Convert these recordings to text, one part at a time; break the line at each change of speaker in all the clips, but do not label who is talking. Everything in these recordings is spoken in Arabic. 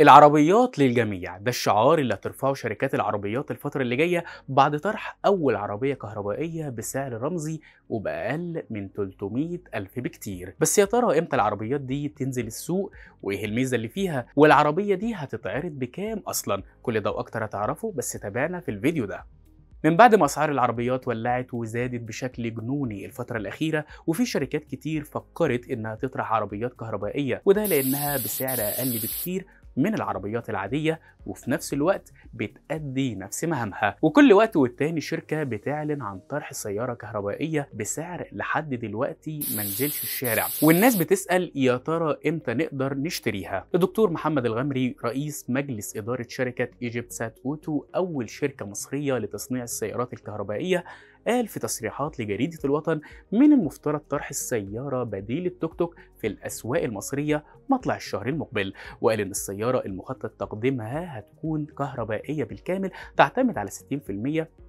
العربيات للجميع ده الشعار اللي هترفعه شركات العربيات الفترة اللي جاية بعد طرح أول عربية كهربائية بسعر رمزي وبأقل من 300 ألف بكتير بس يا ترى إمتى العربيات دي تنزل السوق وإيه الميزة اللي فيها والعربية دي هتتعرض بكام أصلا كل ده وأكتر هتعرفه بس تابعنا في الفيديو ده من بعد ما أسعار العربيات ولعت وزادت بشكل جنوني الفترة الأخيرة وفي شركات كتير فكرت إنها تطرح عربيات كهربائية وده لأنها بسعر أقل بكتير من العربيات العادية وفي نفس الوقت بتأدي نفس مهامها وكل وقت والتاني شركة بتعلن عن طرح سيارة كهربائية بسعر لحد دلوقتي منزلش الشارع والناس بتسأل يا ترى امتى نقدر نشتريها الدكتور محمد الغمري رئيس مجلس إدارة شركة ايجيبت سات أوتو أول شركة مصرية لتصنيع السيارات الكهربائية قال في تصريحات لجريدة الوطن من المفترض طرح السيارة بديل التوك توك في الأسواق المصرية مطلع الشهر المقبل وقال إن السيارة المخطط تقديمها هتكون كهربائية بالكامل تعتمد على 60%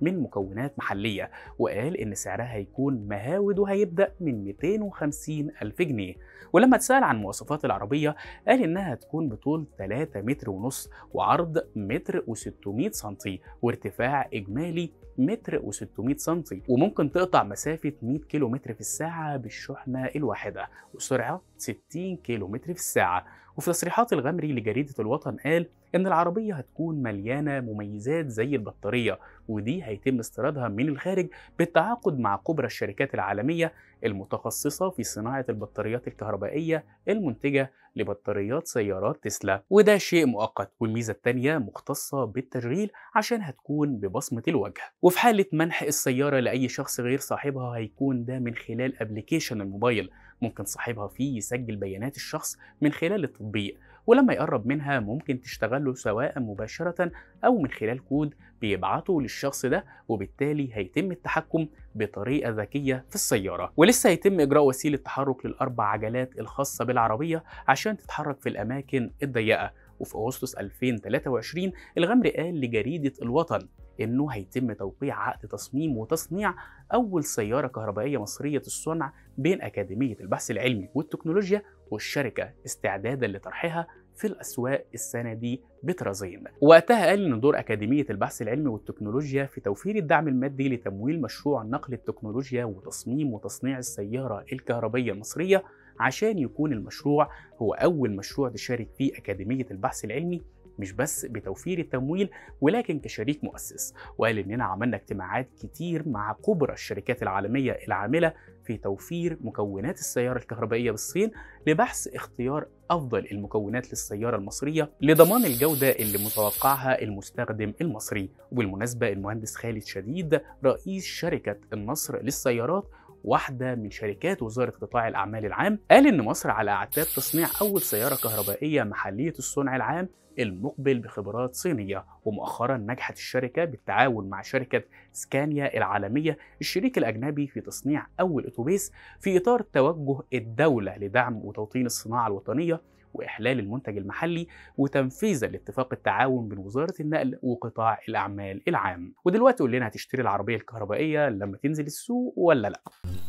من مكونات محلية وقال إن سعرها هيكون مهاود وهيبدأ من 250 ألف جنيه ولما اتسأل عن مواصفات العربية قال إنها هتكون بطول 3 متر ونص وعرض متر و600 سنتي وارتفاع إجمالي متر و600 سنتي صنفي وممكن تقطع مسافة 100 كيلومتر في الساعة بالشحنة الواحدة وسرعة 60 كيلومتر في الساعة وفي تصريحات الغمري لجريدة الوطن قال إن العربية هتكون مليانة مميزات زي البطارية ودي هيتم استيرادها من الخارج بالتعاقد مع كبرى الشركات العالمية المتخصصة في صناعة البطاريات الكهربائية المنتجة لبطاريات سيارات تسلا وده شيء مؤقت والميزة الثانيه مختصة بالتشغيل عشان هتكون ببصمة الوجه وفي حالة منح السيارة لأي شخص غير صاحبها هيكون ده من خلال ابلكيشن الموبايل ممكن صاحبها فيه يسجل بيانات الشخص من خلال التطبيق ولما يقرب منها ممكن تشتغله سواء مباشرة أو من خلال كود بيبعته للشخص ده وبالتالي هيتم التحكم بطريقة ذكية في السيارة ولسه هيتم إجراء وسيلة تحرك للأربع عجلات الخاصة بالعربية عشان تتحرك في الأماكن الضيقة وفي أغسطس 2023 الغمر قال لجريدة الوطن انه هيتم توقيع عقد تصميم وتصنيع اول سياره كهربائيه مصريه الصنع بين اكاديميه البحث العلمي والتكنولوجيا والشركه استعدادا لطرحها في الأسواق السنة دي بطرازين وقتها قال إن دور أكاديمية البحث العلمي والتكنولوجيا في توفير الدعم المادي لتمويل مشروع نقل التكنولوجيا وتصميم وتصنيع السيارة الكهربائيه المصرية عشان يكون المشروع هو أول مشروع تشارك فيه أكاديمية البحث العلمي مش بس بتوفير التمويل ولكن كشريك مؤسس وقال إننا عملنا اجتماعات كتير مع كبرى الشركات العالمية العاملة في توفير مكونات السيارة الكهربائية بالصين لبحث اختيار أفضل المكونات للسيارة المصرية لضمان الجودة اللي متوقعها المستخدم المصري وبالمناسبة المهندس خالد شديد رئيس شركة النصر للسيارات واحدة من شركات وزارة قطاع الأعمال العام قال إن مصر على اعتاب تصنيع أول سيارة كهربائية محلية الصنع العام المقبل بخبرات صينية ومؤخرا نجحت الشركة بالتعاون مع شركة سكانيا العالمية الشريك الأجنبي في تصنيع أول أتوبيس في إطار توجه الدولة لدعم وتوطين الصناعة الوطنية وإحلال المنتج المحلي وتنفيذا لاتفاق التعاون بين وزارة النقل وقطاع الأعمال العام ودلوقتي قول لنا هتشتري العربية الكهربائية لما تنزل السوق ولا لأ